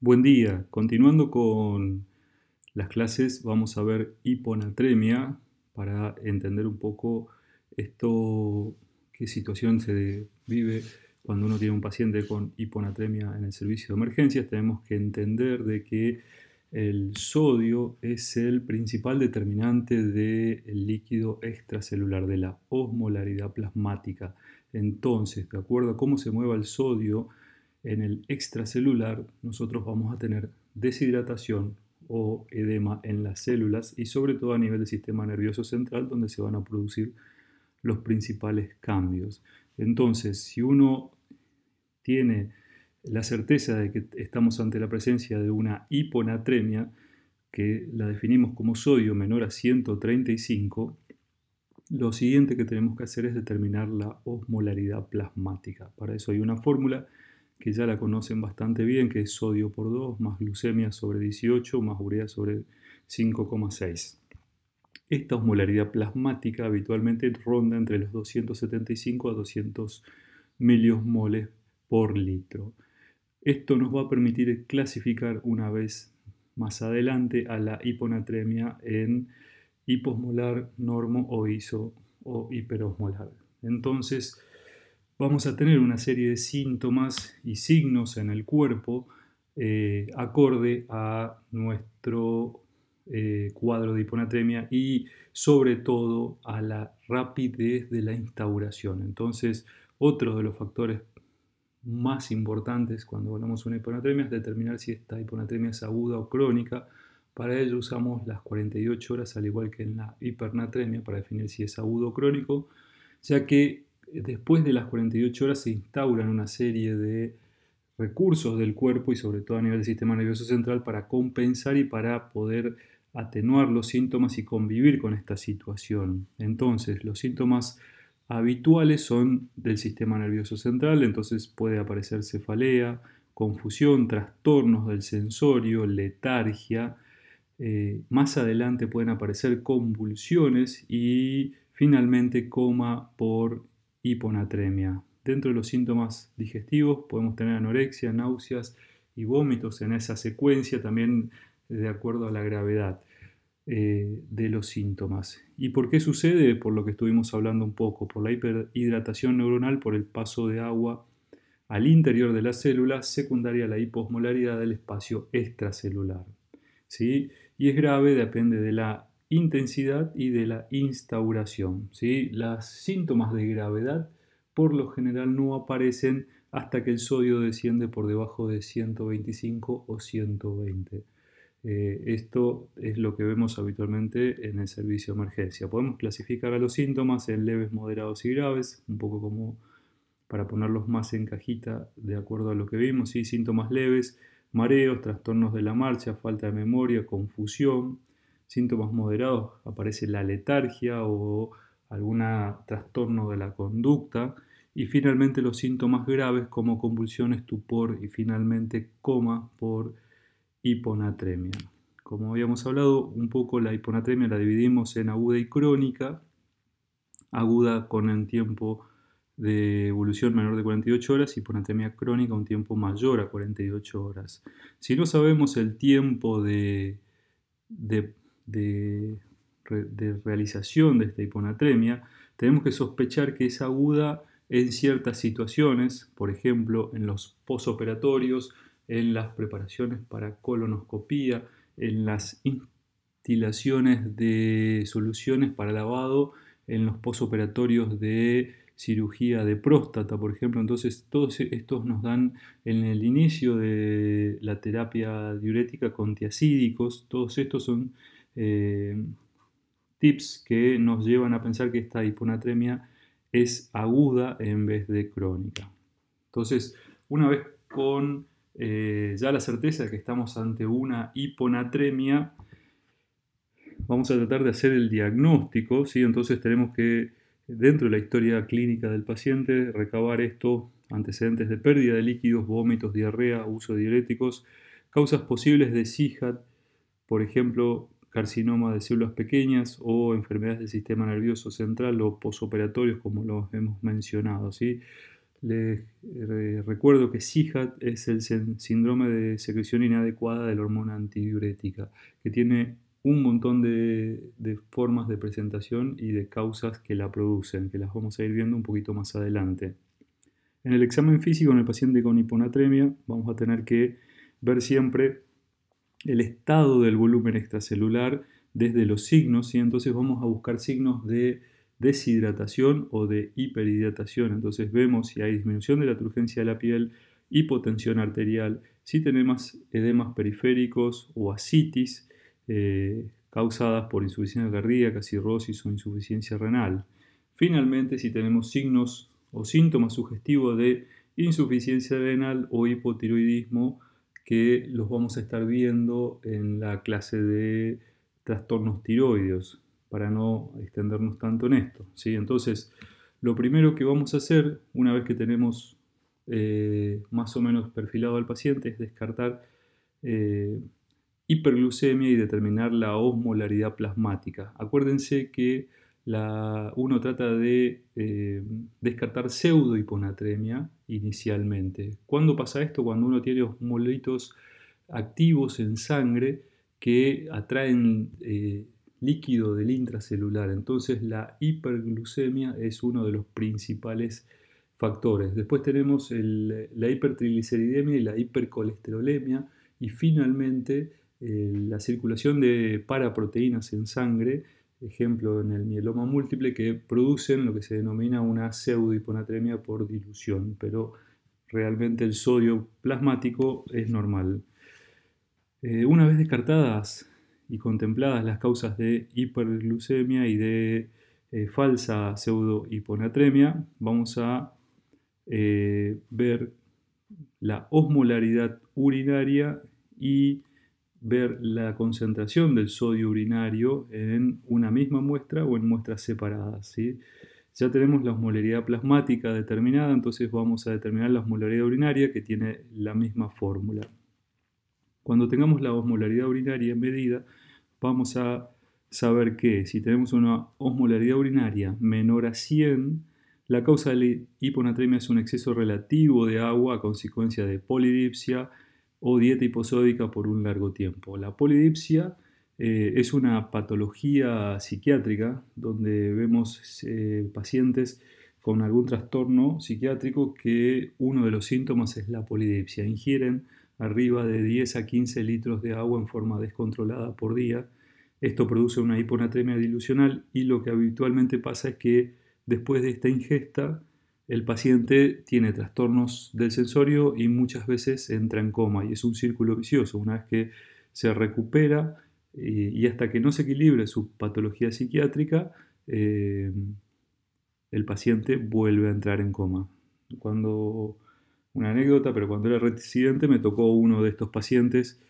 Buen día, continuando con las clases vamos a ver hiponatremia para entender un poco esto, qué situación se vive cuando uno tiene un paciente con hiponatremia en el servicio de emergencias. Tenemos que entender de que el sodio es el principal determinante del líquido extracelular, de la osmolaridad plasmática. Entonces, de acuerdo a cómo se mueva el sodio, en el extracelular nosotros vamos a tener deshidratación o edema en las células y sobre todo a nivel del sistema nervioso central donde se van a producir los principales cambios. Entonces, si uno tiene la certeza de que estamos ante la presencia de una hiponatremia, que la definimos como sodio menor a 135, lo siguiente que tenemos que hacer es determinar la osmolaridad plasmática. Para eso hay una fórmula que ya la conocen bastante bien, que es sodio por 2 más glucemia sobre 18 más urea sobre 5,6. Esta osmolaridad plasmática habitualmente ronda entre los 275 a 200 miliosmoles por litro. Esto nos va a permitir clasificar una vez más adelante a la hiponatremia en hiposmolar, normo o iso o hiperosmolar. Entonces, vamos a tener una serie de síntomas y signos en el cuerpo eh, acorde a nuestro eh, cuadro de hiponatremia y sobre todo a la rapidez de la instauración. Entonces, otro de los factores más importantes cuando hablamos de una hiponatremia es determinar si esta hiponatremia es aguda o crónica. Para ello usamos las 48 horas, al igual que en la hipernatremia, para definir si es agudo o crónico, ya que después de las 48 horas se instauran una serie de recursos del cuerpo y sobre todo a nivel del sistema nervioso central para compensar y para poder atenuar los síntomas y convivir con esta situación. Entonces, los síntomas habituales son del sistema nervioso central, entonces puede aparecer cefalea, confusión, trastornos del sensorio, letargia. Eh, más adelante pueden aparecer convulsiones y finalmente coma por hiponatremia. Dentro de los síntomas digestivos podemos tener anorexia, náuseas y vómitos en esa secuencia también de acuerdo a la gravedad eh, de los síntomas. ¿Y por qué sucede? Por lo que estuvimos hablando un poco, por la hiperhidratación neuronal, por el paso de agua al interior de la célula, secundaria a la hiposmolaridad del espacio extracelular. ¿Sí? Y es grave, depende de la intensidad y de la instauración. ¿sí? Las síntomas de gravedad por lo general no aparecen hasta que el sodio desciende por debajo de 125 o 120. Eh, esto es lo que vemos habitualmente en el servicio de emergencia. Podemos clasificar a los síntomas en leves, moderados y graves, un poco como para ponerlos más en cajita de acuerdo a lo que vimos. ¿sí? Síntomas leves, mareos, trastornos de la marcha, falta de memoria, confusión, síntomas moderados aparece la letargia o algún trastorno de la conducta y finalmente los síntomas graves como convulsión, estupor y finalmente coma por hiponatremia. Como habíamos hablado, un poco la hiponatremia la dividimos en aguda y crónica. Aguda con un tiempo de evolución menor de 48 horas, hiponatremia crónica un tiempo mayor a 48 horas. Si no sabemos el tiempo de, de de, realización de esta hiponatremia, tenemos que sospechar que es aguda en ciertas situaciones, por ejemplo, en los posoperatorios, en las preparaciones para colonoscopía, en las instilaciones de soluciones para lavado, en los posoperatorios de cirugía de próstata, por ejemplo. Entonces, todos estos nos dan en el inicio de la terapia diurética con tiacídicos, todos estos son eh, tips que nos llevan a pensar que esta hiponatremia es aguda en vez de crónica. Entonces, una vez con eh, ya la certeza de que estamos ante una hiponatremia, vamos a tratar de hacer el diagnóstico, ¿sí? entonces tenemos que, dentro de la historia clínica del paciente, recabar esto, antecedentes de pérdida de líquidos, vómitos, diarrea, uso de diuréticos, causas posibles de SIHAT, por ejemplo, carcinoma de células pequeñas o enfermedades del sistema nervioso central o posoperatorios, como los hemos mencionado. Les recuerdo que SIHAT es el síndrome de secreción inadecuada de la hormona antidiurética, que tiene un montón de, formas de presentación y de causas que la producen, que las vamos a ir viendo un poquito más adelante. En el examen físico en el paciente con hiponatremia vamos a tener que ver siempre el estado del volumen extracelular desde los signos, y entonces vamos a buscar signos de deshidratación o de hiperhidratación. Entonces vemos si hay disminución de la turgencia de la piel, hipotensión arterial, si tenemos edemas periféricos o asitis eh, causadas por insuficiencia cardíaca, cirrosis o insuficiencia renal. Finalmente, si tenemos signos o síntomas sugestivos de insuficiencia renal o hipotiroidismo que los vamos a estar viendo en la clase de trastornos tiroides, para no extendernos tanto en esto. ¿sí? Entonces, lo primero que vamos a hacer, una vez que tenemos eh, más o menos perfilado al paciente, es descartar eh, hiperglucemia y determinar la osmolaridad plasmática. Acuérdense que uno trata de eh, descartar pseudohiponatremia inicialmente. ¿Cuándo pasa esto? Cuando uno tiene osmolitos activos en sangre que atraen eh, líquido del intracelular. Entonces la hiperglucemia es uno de los principales factores. Después tenemos la hipertrigliceridemia y la hipercolesterolemia. Y finalmente eh, la circulación de paraproteínas en sangre ejemplo en el mieloma múltiple, que producen lo que se denomina una pseudohiponatremia por dilución, pero realmente el sodio plasmático es normal. Eh, una vez descartadas y contempladas las causas de hiperglucemia y de eh, falsa pseudohiponatremia, vamos a eh, ver la osmolaridad urinaria y ver la concentración del sodio urinario en una misma muestra o en muestras separadas. Ya tenemos la osmolaridad plasmática determinada, entonces vamos a determinar la osmolaridad urinaria que tiene la misma fórmula. Cuando tengamos la osmolaridad urinaria medida, vamos a saber que si tenemos una osmolaridad urinaria menor a 100, la causa de la hiponatremia es un exceso relativo de agua a consecuencia de polidipsia, o dieta hiposódica por un largo tiempo. La polidipsia eh, es una patología psiquiátrica donde vemos eh, pacientes con algún trastorno psiquiátrico que uno de los síntomas es la polidipsia. Ingieren arriba de 10 a 15 litros de agua en forma descontrolada por día. Esto produce una hiponatremia dilucional y lo que habitualmente pasa es que después de esta ingesta el paciente tiene trastornos del sensorio y muchas veces entra en coma y es un círculo vicioso. Una vez que se recupera eh, y hasta que no se equilibre su patología psiquiátrica, eh, el paciente vuelve a entrar en coma. Cuando, una anécdota, pero cuando era residente me tocó uno de estos pacientes,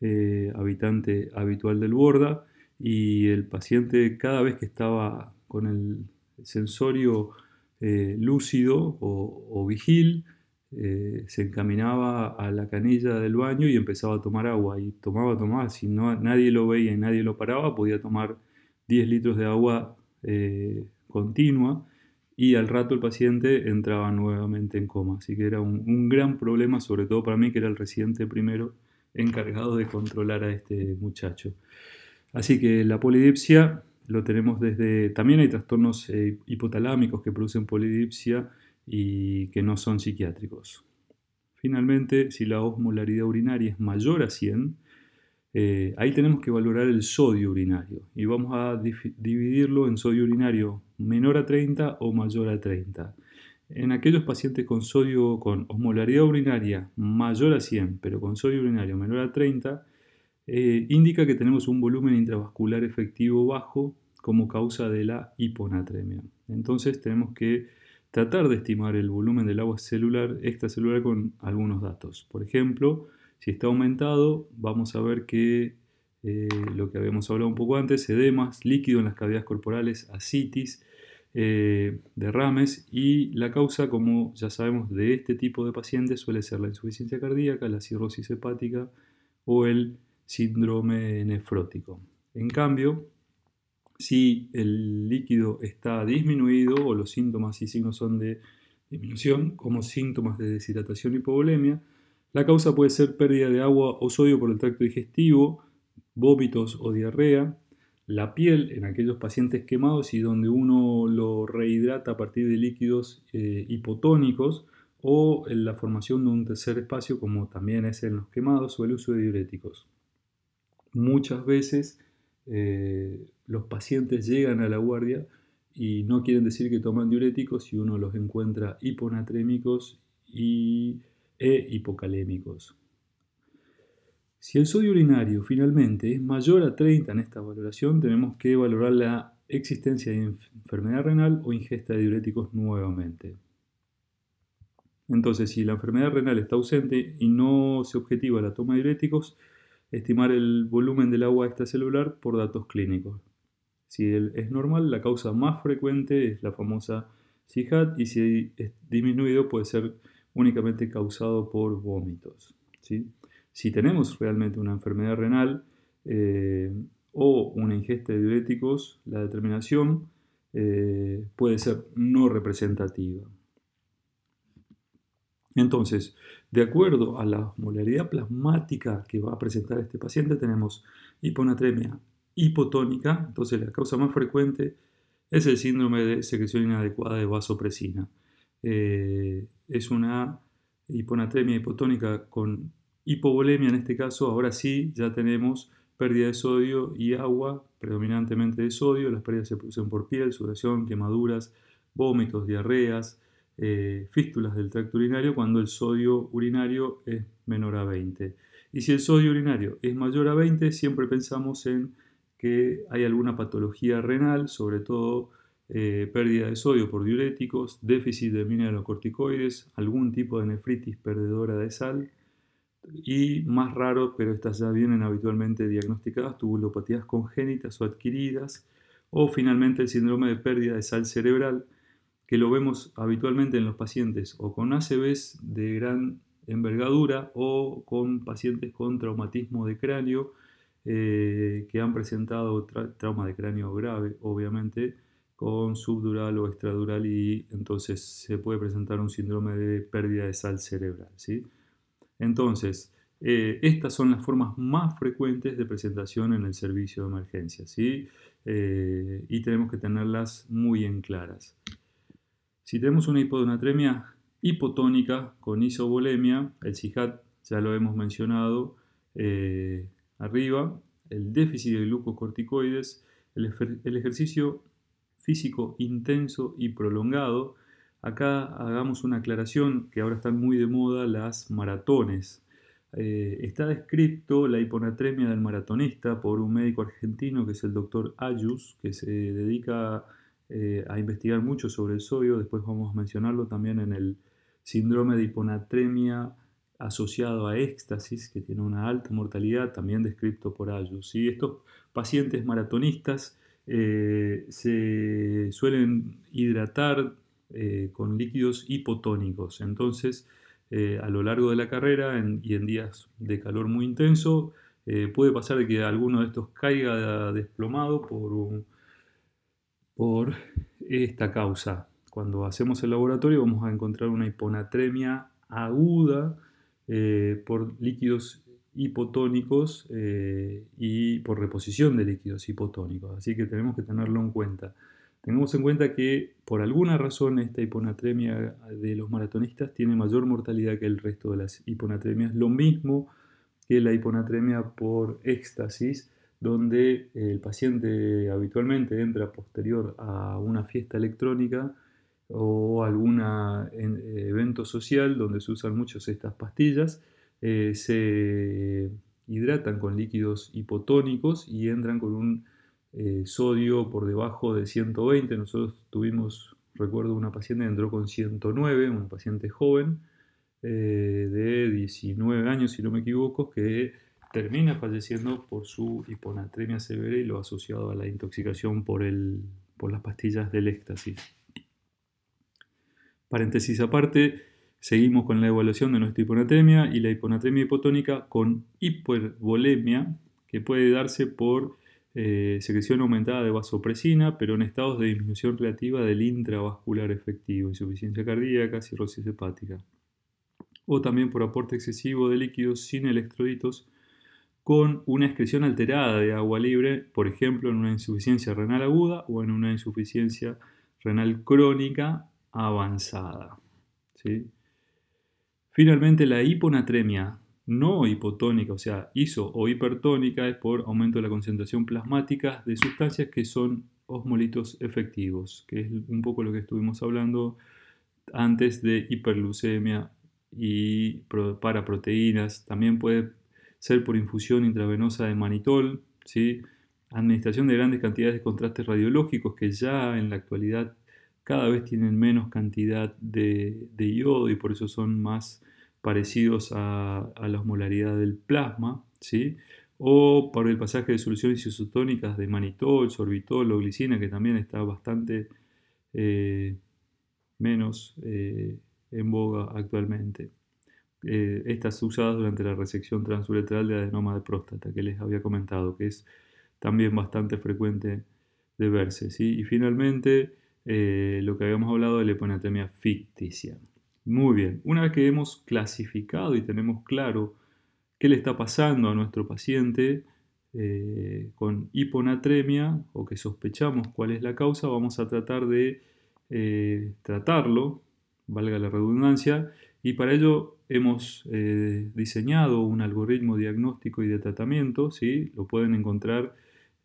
eh, habitante habitual del Borda, y el paciente cada vez que estaba con el sensorio eh, lúcido o, vigil, eh, se encaminaba a la canilla del baño y empezaba a tomar agua. Y tomaba, tomaba, si no, nadie lo veía y nadie lo paraba, podía tomar 10 litros de agua eh, continua y al rato el paciente entraba nuevamente en coma. Así que era un, gran problema, sobre todo para mí, que era el residente primero encargado de controlar a este muchacho. Así que la polidipsia lo tenemos desde... También hay trastornos eh, hipotalámicos que producen polidipsia y que no son psiquiátricos. Finalmente, si la osmolaridad urinaria es mayor a 100, eh, ahí tenemos que valorar el sodio urinario y vamos a dividirlo en sodio urinario menor a 30 o mayor a 30. En aquellos pacientes con sodio con osmolaridad urinaria mayor a 100, pero con sodio urinario menor a 30, eh, indica que tenemos un volumen intravascular efectivo bajo como causa de la hiponatremia. Entonces tenemos que tratar de estimar el volumen del agua celular extracelular con algunos datos. Por ejemplo, si está aumentado, vamos a ver que eh, lo que habíamos hablado un poco antes, edemas, líquido en las cavidades corporales, ascitis, eh, derrames y la causa, como ya sabemos, de este tipo de pacientes suele ser la insuficiencia cardíaca, la cirrosis hepática o el síndrome nefrótico. En cambio, si el líquido está disminuido o los síntomas y signos son de disminución, como síntomas de deshidratación y hipovolemia. La causa puede ser pérdida de agua o sodio por el tracto digestivo, vómitos o diarrea, la piel en aquellos pacientes quemados y donde uno lo rehidrata a partir de líquidos eh, hipotónicos o en la formación de un tercer espacio como también es en los quemados o el uso de diuréticos. Muchas veces eh, los pacientes llegan a la guardia y no quieren decir que toman diuréticos si uno los encuentra hiponatrémicos y, e hipocalémicos. Si el sodio urinario finalmente es mayor a 30 en esta valoración, tenemos que valorar la existencia de enfermedad renal o ingesta de diuréticos nuevamente. Entonces, si la enfermedad renal está ausente y no se objetiva la toma de diuréticos, Estimar el volumen del agua extracelular este por datos clínicos. Si es normal, la causa más frecuente es la famosa CIHAT y si es disminuido puede ser únicamente causado por vómitos. Si tenemos realmente una enfermedad renal eh, o una ingesta de diuréticos, la determinación eh, puede ser no representativa. Entonces, de acuerdo a la molaridad plasmática que va a presentar este paciente, tenemos hiponatremia hipotónica, entonces la causa más frecuente es el síndrome de secreción inadecuada de vasopresina. Eh, es una hiponatremia hipotónica con hipovolemia en este caso, ahora sí ya tenemos pérdida de sodio y agua, predominantemente de sodio, las pérdidas se producen por piel, sudoración, quemaduras, vómitos, diarreas, eh, fístulas del tracto urinario cuando el sodio urinario es menor a 20. Y si el sodio urinario es mayor a 20, siempre pensamos en que hay alguna patología renal, sobre todo eh, pérdida de sodio por diuréticos, déficit de mineralocorticoides, algún tipo de nefritis perdedora de sal y más raro, pero estas ya vienen habitualmente diagnosticadas, tubulopatías congénitas o adquiridas o finalmente el síndrome de pérdida de sal cerebral que lo vemos habitualmente en los pacientes o con ACVs de gran envergadura o con pacientes con traumatismo de cráneo eh, que han presentado trauma de cráneo grave, obviamente, con subdural o extradural y entonces se puede presentar un síndrome de pérdida de sal cerebral. ¿sí? Entonces, eh, estas son las formas más frecuentes de presentación en el servicio de emergencia ¿sí? Eh, y tenemos que tenerlas muy en claras. Si tenemos una hipodonatremia hipotónica con isovolemia, el CIHAT ya lo hemos mencionado eh, arriba, el déficit de glucocorticoides, el, ejercicio físico intenso y prolongado, Acá hagamos una aclaración que ahora están muy de moda las maratones. Eh, está descrito la hiponatremia del maratonista por un médico argentino que es el doctor Ayus, que se dedica a eh, a investigar mucho sobre el sodio, después vamos a mencionarlo también en el síndrome de hiponatremia asociado a éxtasis, que tiene una alta mortalidad, también descrito por Ayus. Y estos pacientes maratonistas eh, se suelen hidratar eh, con líquidos hipotónicos. Entonces, a lo largo de la carrera y en días de calor muy intenso, puede pasar que alguno de estos caiga desplomado por un, por esta causa. Cuando hacemos el laboratorio vamos a encontrar una hiponatremia aguda eh, por líquidos hipotónicos eh, y por reposición de líquidos hipotónicos. Así que tenemos que tenerlo en cuenta. Tengamos en cuenta que por alguna razón esta hiponatremia de los maratonistas tiene mayor mortalidad que el resto de las hiponatremias. Lo mismo que la hiponatremia por éxtasis, donde el paciente habitualmente entra posterior a una fiesta electrónica o algún evento social donde se usan muchas estas pastillas, eh, se hidratan con líquidos hipotónicos y entran con un eh, sodio por debajo de 120. Nosotros tuvimos, recuerdo, una paciente que entró con 109, una paciente joven eh, de 19 años, si no me equivoco, que termina falleciendo por su hiponatremia severa y lo asociado a la intoxicación por, las pastillas del éxtasis. Paréntesis aparte, seguimos con la evaluación de nuestra hiponatremia y la hiponatremia hipotónica con hipervolemia, que puede darse por eh, secreción aumentada de vasopresina, pero en estados de disminución relativa del intravascular efectivo, insuficiencia cardíaca, cirrosis hepática. O también por aporte excesivo de líquidos sin electroditos con una excreción alterada de agua libre, por ejemplo, en una insuficiencia renal aguda o en una insuficiencia renal crónica avanzada. Finalmente, la hiponatremia no hipotónica, o sea, iso o hipertónica, es por aumento de la concentración plasmática de sustancias que son osmolitos efectivos, que es un poco lo que estuvimos hablando antes de hiperlucemia y para proteínas. También puede ser por infusión intravenosa de manitol, ¿sí? administración de grandes cantidades de contrastes radiológicos que ya en la actualidad cada vez tienen menos cantidad de, iodo yodo y por eso son más parecidos a, la osmolaridad del plasma, ¿sí? o por el pasaje de soluciones isotónicas de manitol, sorbitol o glicina, que también está bastante eh, menos eh, en boga actualmente. Eh, estas usadas durante la resección transuretral de adenoma de próstata que les había comentado, que es también bastante frecuente de verse. Y finalmente, eh, lo que habíamos hablado de la hiponatremia ficticia. Muy bien, una vez que hemos clasificado y tenemos claro qué le está pasando a nuestro paciente eh, con hiponatremia o que sospechamos cuál es la causa, vamos a tratar de tratarlo, valga la redundancia, y para ello hemos eh, diseñado un algoritmo diagnóstico y de tratamiento, ¿sí? lo pueden encontrar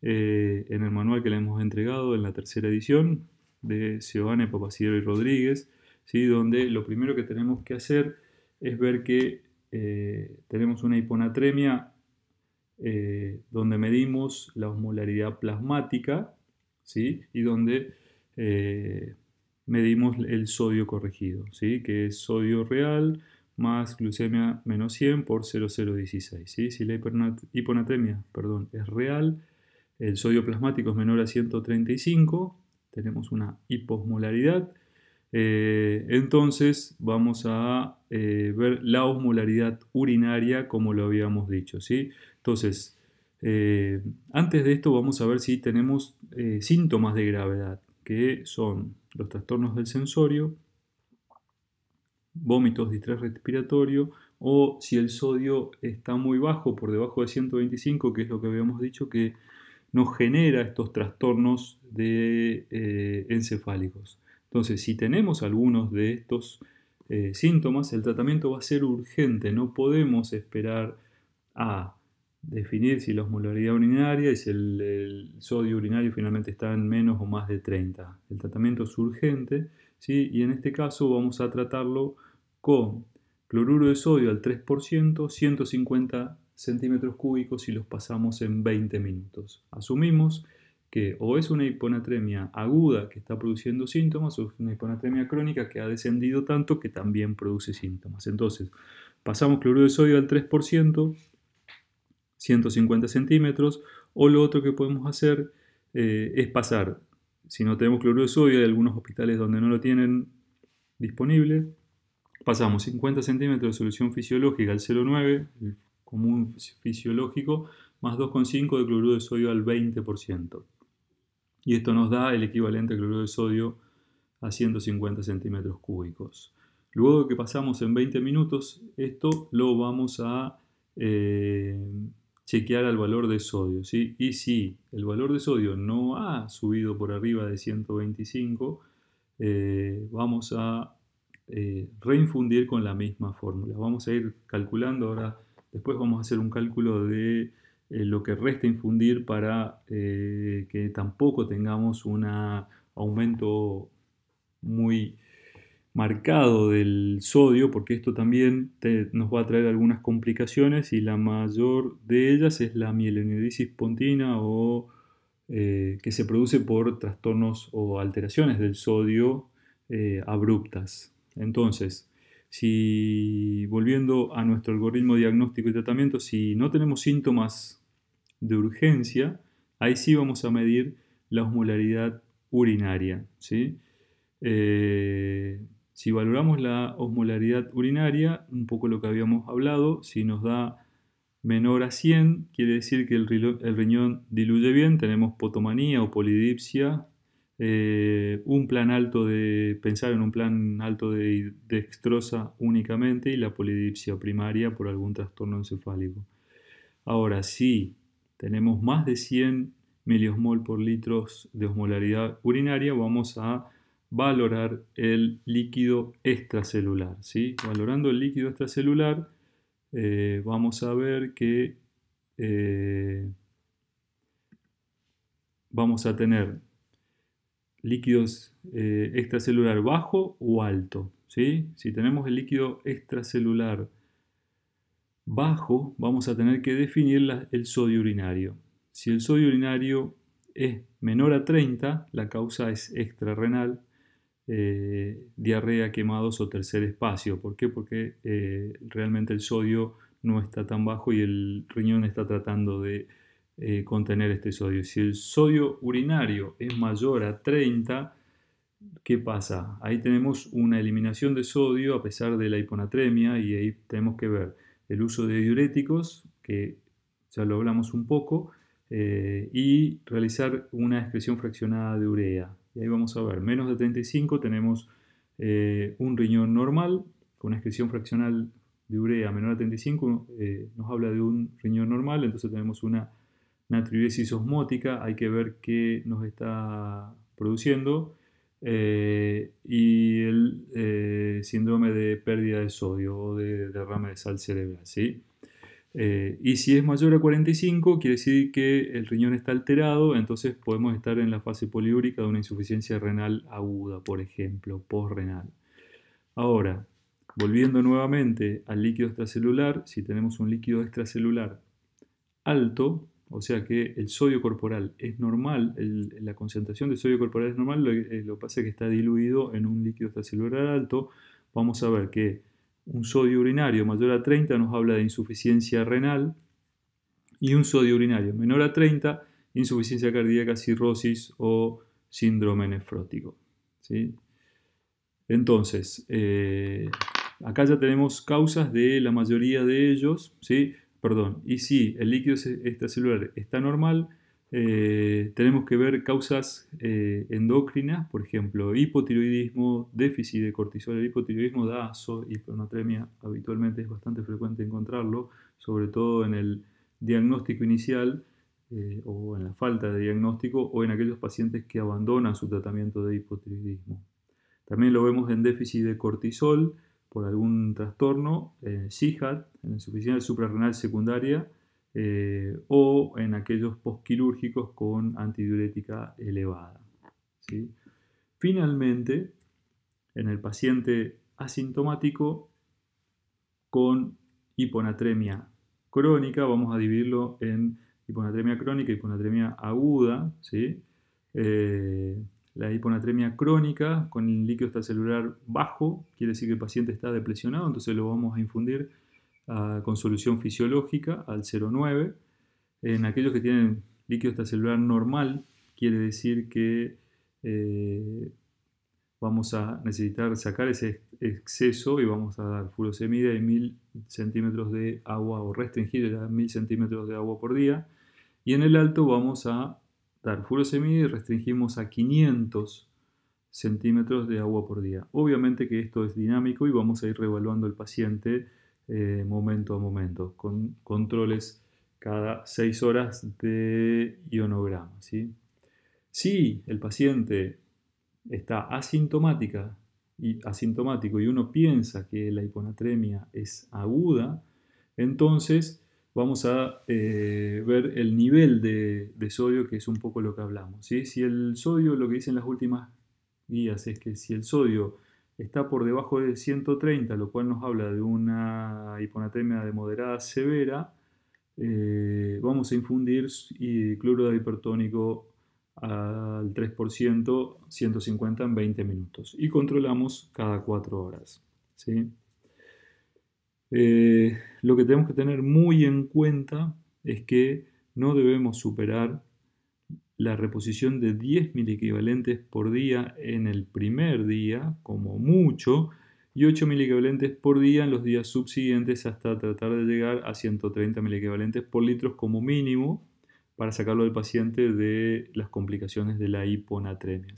eh, en el manual que le hemos entregado en la tercera edición de Giovanni Papasiero y Rodríguez, ¿sí? donde lo primero que tenemos que hacer es ver que eh, tenemos una hiponatremia donde medimos la osmolaridad plasmática ¿sí? y donde medimos el sodio corregido, ¿sí? que es sodio real más glucemia menos 100 por 0016. ¿sí? Si la hiponatremia perdón, es real, el sodio plasmático es menor a 135, tenemos una hiposmolaridad. Eh, entonces vamos a eh, ver la osmolaridad urinaria como lo habíamos dicho. ¿sí? Entonces, eh, antes de esto vamos a ver si tenemos síntomas de gravedad, que son los trastornos del sensorio, vómitos, distrés respiratorio, o si el sodio está muy bajo, por debajo de 125, que es lo que habíamos dicho, que nos genera estos trastornos de, eh, encefálicos. Entonces, si tenemos algunos de estos eh, síntomas, el tratamiento va a ser urgente, no podemos esperar a definir si la osmolaridad urinaria y si el, sodio urinario finalmente está en menos o más de 30. El tratamiento es urgente ¿sí? y en este caso vamos a tratarlo con cloruro de sodio al 3%, 150 centímetros cúbicos y los pasamos en 20 minutos. Asumimos que o es una hiponatremia aguda que está produciendo síntomas o es una hiponatremia crónica que ha descendido tanto que también produce síntomas. Entonces, pasamos cloruro de sodio al 3%, 150 centímetros, o lo otro que podemos hacer eh, es pasar, si no tenemos cloruro de sodio, hay algunos hospitales donde no lo tienen disponible, pasamos 50 centímetros de solución fisiológica al 0,9, común fisiológico, más 2,5 de cloruro de sodio al 20%. Y esto nos da el equivalente a cloruro de sodio a 150 centímetros cúbicos. Luego que pasamos en 20 minutos, esto lo vamos a eh, chequear al valor de sodio. ¿sí? Y si el valor de sodio no ha subido por arriba de 125, eh, vamos a eh, reinfundir con la misma fórmula. Vamos a ir calculando ahora, después vamos a hacer un cálculo de eh, lo que resta infundir para que tampoco tengamos un aumento muy marcado del sodio, porque esto también nos va a traer algunas complicaciones y la mayor de ellas es la mielonidisis pontina o eh, que se produce por trastornos o alteraciones del sodio eh, abruptas. Entonces, si volviendo a nuestro algoritmo diagnóstico y tratamiento, si no tenemos síntomas de urgencia, ahí sí vamos a medir la osmolaridad urinaria. ¿sí? Eh, si valoramos la osmolaridad urinaria, un poco lo que habíamos hablado, si nos da menor a 100, quiere decir que el, riñón diluye bien, tenemos potomanía o polidipsia, eh, un plan alto de, pensar en un plan alto de dextrosa únicamente y la polidipsia primaria por algún trastorno encefálico. Ahora, si tenemos más de 100 miliosmol por litros de osmolaridad urinaria, vamos a valorar el líquido extracelular. ¿sí? Valorando el líquido extracelular, eh, vamos a ver que eh, vamos a tener líquidos eh, extracelular bajo o alto. Si tenemos el líquido extracelular bajo, vamos a tener que definir el sodio urinario. Si el sodio urinario es menor a 30, la causa es extrarenal. Eh, diarrea, quemados o tercer espacio. ¿Por qué? Porque eh, realmente el sodio no está tan bajo y el riñón está tratando de eh, contener este sodio. Si el sodio urinario es mayor a 30, ¿qué pasa? Ahí tenemos una eliminación de sodio a pesar de la hiponatremia y ahí tenemos que ver el uso de diuréticos, que ya lo hablamos un poco, y realizar una excreción fraccionada de urea. Y ahí vamos a ver, menos de 35 tenemos eh, un riñón normal con una inscripción fraccional de urea menor a 35 eh, nos habla de un riñón normal, entonces tenemos una natriuresis osmótica, hay que ver qué nos está produciendo eh, y el síndrome de pérdida de sodio o de derrame de sal cerebral. Eh, y si es mayor a 45, quiere decir que el riñón está alterado, entonces podemos estar en la fase poliúrica de una insuficiencia renal aguda, por ejemplo, postrenal. Ahora, volviendo nuevamente al líquido extracelular, si tenemos un líquido extracelular alto, o sea que el sodio corporal es normal, la concentración de sodio corporal es normal, lo, eh, lo que pasa es que está diluido en un líquido extracelular alto, vamos a ver que un sodio urinario mayor a 30 nos habla de insuficiencia renal y un sodio urinario menor a 30, insuficiencia cardíaca, cirrosis o síndrome nefrótico. ¿sí? Entonces, eh, acá ya tenemos causas de la mayoría de ellos, ¿sí? Perdón, y si el líquido extracelular está normal, eh, tenemos que ver causas eh, endócrinas, por ejemplo, hipotiroidismo, déficit de cortisol. El hipotiroidismo da y habitualmente es bastante frecuente encontrarlo, sobre todo en el diagnóstico inicial eh, o en la falta de diagnóstico o en aquellos pacientes que abandonan su tratamiento de hipotiroidismo. También lo vemos en déficit de cortisol por algún trastorno, SIHAT, en insuficiencia suprarrenal secundaria, eh, o en aquellos postquirúrgicos con antidiurética elevada. Finalmente, en el paciente asintomático con hiponatremia crónica, vamos a dividirlo en hiponatremia crónica y hiponatremia aguda. Eh, la hiponatremia crónica con el líquido extracelular bajo, quiere decir que el paciente está depresionado, entonces lo vamos a infundir con solución fisiológica al 0,9. En aquellos que tienen líquido extracelular normal, quiere decir que eh, vamos a necesitar sacar ese exceso y vamos a dar furosemida y 1000 centímetros de agua o restringir a 1000 centímetros de agua por día. Y en el alto vamos a dar furosemida y restringimos a 500 centímetros de agua por día. Obviamente que esto es dinámico y vamos a ir reevaluando el paciente eh, momento a momento, con controles cada 6 horas de ionograma. ¿sí? Si el paciente está asintomática y asintomático y uno piensa que la hiponatremia es aguda, entonces vamos a eh, ver el nivel de, de, sodio, que es un poco lo que hablamos. ¿sí? Si el sodio, lo que dicen las últimas guías es que si el sodio está por debajo de 130, lo cual nos habla de una hiponatremia de moderada severa, eh, vamos a infundir cloro de hipertónico al 3%, 150 en 20 minutos. Y controlamos cada 4 horas. Eh, lo que tenemos que tener muy en cuenta es que no debemos superar la reposición de 10 equivalentes por día en el primer día, como mucho, y 8 equivalentes por día en los días subsiguientes hasta tratar de llegar a 130 equivalentes por litros como mínimo para sacarlo del paciente de las complicaciones de la hiponatremia.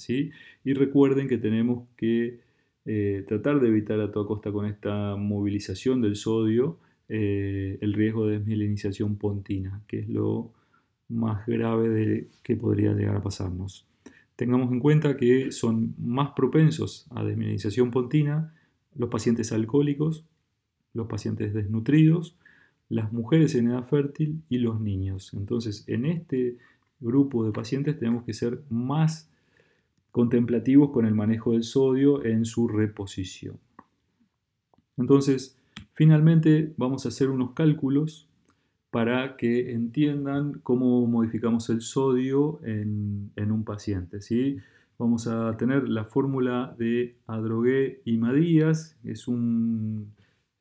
Y recuerden que tenemos que eh, tratar de evitar a toda costa con esta movilización del sodio eh, el riesgo de desmielinización pontina, que es lo más grave de que podría llegar a pasarnos. Tengamos en cuenta que son más propensos a desmineralización pontina los pacientes alcohólicos, los pacientes desnutridos, las mujeres en edad fértil y los niños. Entonces, en este grupo de pacientes tenemos que ser más contemplativos con el manejo del sodio en su reposición. Entonces, finalmente vamos a hacer unos cálculos para que entiendan cómo modificamos el sodio en, un paciente. ¿sí? Vamos a tener la fórmula de Adrogué y Madías, es,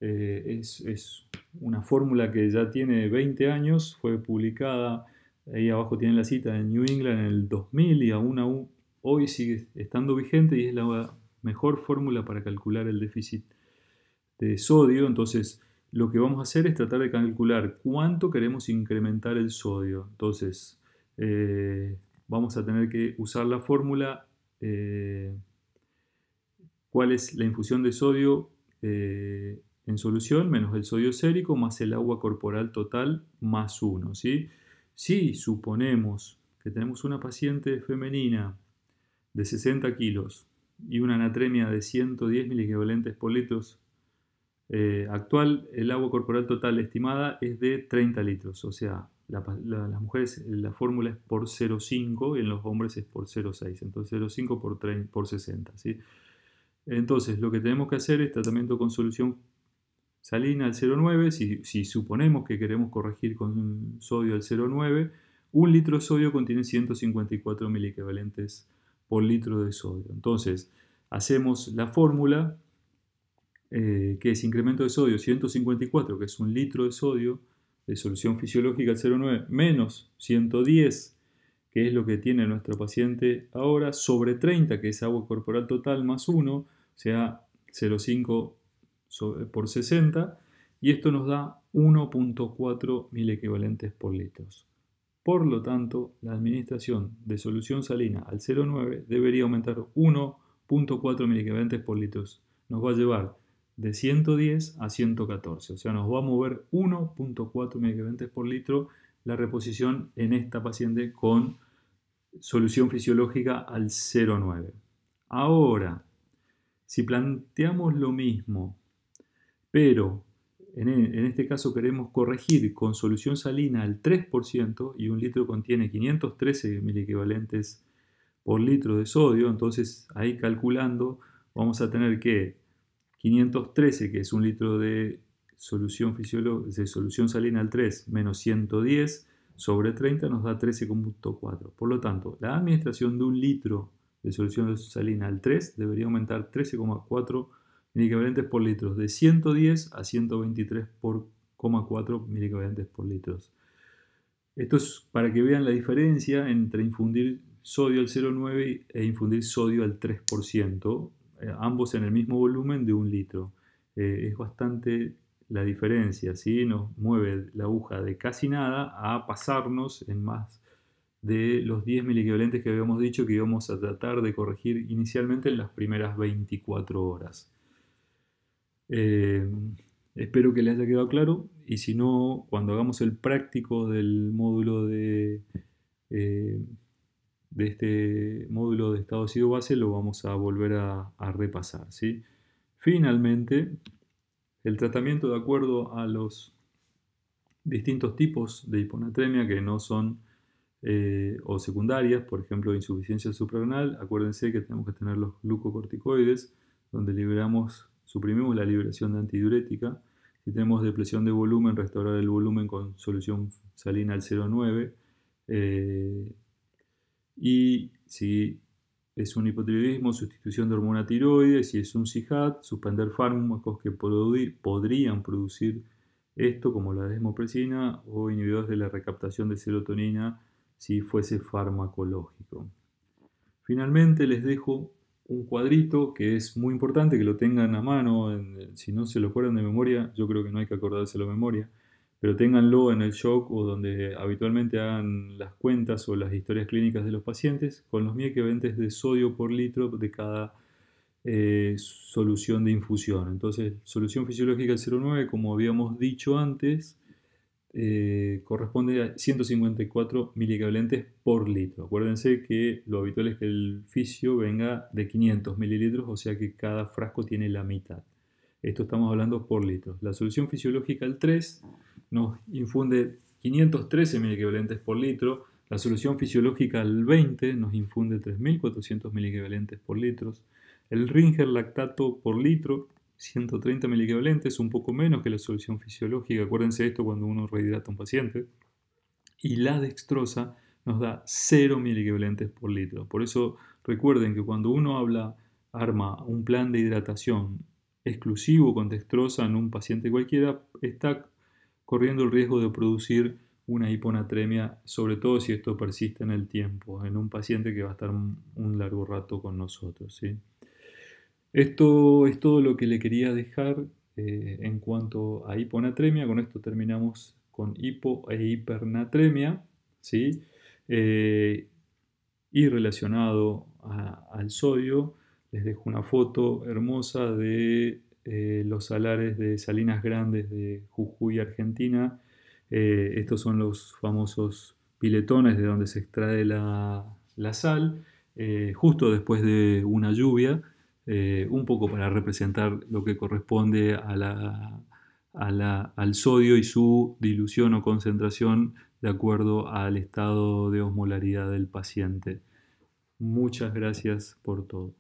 eh, es, una fórmula que ya tiene 20 años, fue publicada, ahí abajo tiene la cita, en New England en el 2000 y aún, aún hoy sigue estando vigente y es la mejor fórmula para calcular el déficit de sodio. Entonces, lo que vamos a hacer es tratar de calcular cuánto queremos incrementar el sodio. Entonces, eh, vamos a tener que usar la fórmula eh, cuál es la infusión de sodio eh, en solución menos el sodio sérico más el agua corporal total más uno. Si suponemos que tenemos una paciente femenina de 60 kilos y una anatremia de 110 mil por litros eh, actual, el agua corporal total estimada es de 30 litros, o sea, las mujeres la fórmula es por 0,5 y en los hombres es por 0,6, entonces 0,5 por, 60. ¿sí? Entonces, lo que tenemos que hacer es tratamiento con solución salina al 0,9, si, suponemos que queremos corregir con sodio al 0,9, un litro de sodio contiene 154 equivalentes por litro de sodio. Entonces, hacemos la fórmula eh, que es incremento de sodio 154, que es un litro de sodio de solución fisiológica al 0,9, menos 110, que es lo que tiene nuestro paciente ahora, sobre 30, que es agua corporal total más 1, o sea, 0,5 por 60, y esto nos da 1.4 mil equivalentes por litros. Por lo tanto, la administración de solución salina al 0,9 debería aumentar 1.4 mil equivalentes por litros. Nos va a llevar de 110 a 114. O sea, nos va a mover 1.4 equivalentes por litro la reposición en esta paciente con solución fisiológica al 0,9. Ahora, si planteamos lo mismo, pero e, en, este caso queremos corregir con solución salina al 3% y un litro contiene 513 equivalentes por litro de sodio, entonces ahí calculando vamos a tener que 513, que es un litro de solución, salina al 3, menos 110 sobre 30 nos da 13,4. Por lo tanto, la administración de un litro de solución salina al 3 debería aumentar 13,4 miliquivalentes por litro. de 110 a 123,4 por por litro. Esto es para que vean la diferencia entre infundir sodio al 0,9 e infundir sodio al 3%, eh, ambos en el mismo volumen de un litro. Eh, es bastante la diferencia, nos mueve la aguja de casi nada a pasarnos en más de los 10 equivalentes que habíamos dicho que íbamos a tratar de corregir inicialmente en las primeras 24 horas. Eh, espero que les haya quedado claro y si no, cuando hagamos el práctico del módulo de de este módulo de estado ácido base lo vamos a volver a, repasar. Finalmente, el tratamiento de acuerdo a los distintos tipos de hiponatremia que no son eh, o secundarias, por ejemplo, insuficiencia suprarrenal, acuérdense que tenemos que tener los glucocorticoides, donde liberamos, suprimimos la liberación de antidiurética. Si tenemos depresión de volumen, restaurar el volumen con solución salina al 0,9. Eh, y si es un hipotiroidismo, sustitución de hormona tiroides, si es un CIHAT, suspender fármacos que podrían producir esto, como la desmopresina o inhibidores de la recaptación de serotonina, si fuese farmacológico. Finalmente les dejo un cuadrito que es muy importante que lo tengan a mano, si no se lo acuerdan de memoria, yo creo que no hay que acordárselo de memoria, pero ténganlo en el shock o donde habitualmente hagan las cuentas o las historias clínicas de los pacientes con los equivalentes de sodio por litro de cada eh, solución de infusión. Entonces, solución fisiológica del 09, como habíamos dicho antes, eh, corresponde a 154 miliequivalentes por litro. Acuérdense que lo habitual es que el fisio venga de 500 mililitros, o sea que cada frasco tiene la mitad. Esto estamos hablando por litro. La solución fisiológica al 3 nos infunde 513 equivalentes por litro, la solución fisiológica al 20 nos infunde 3.400 equivalentes por litro, el Ringer lactato por litro 130 equivalentes, un poco menos que la solución fisiológica, acuérdense esto cuando uno rehidrata a un paciente, y la dextrosa nos da 0 equivalentes por litro. Por eso recuerden que cuando uno habla, arma un plan de hidratación exclusivo con dextrosa en un paciente cualquiera, está corriendo el riesgo de producir una hiponatremia, sobre todo si esto persiste en el tiempo, en un paciente que va a estar un largo rato con nosotros. Esto es todo lo que le quería dejar eh, en cuanto a hiponatremia. Con esto terminamos con hipo e hipernatremia. ¿sí? Eh, y relacionado al sodio, les dejo una foto hermosa de eh, los salares de Salinas Grandes de Jujuy, Argentina. Eh, estos son los famosos piletones de donde se extrae la, sal, eh, justo después de una lluvia, un poco para representar lo que corresponde al sodio y su dilución o concentración de acuerdo al estado de osmolaridad del paciente. Muchas gracias por todo.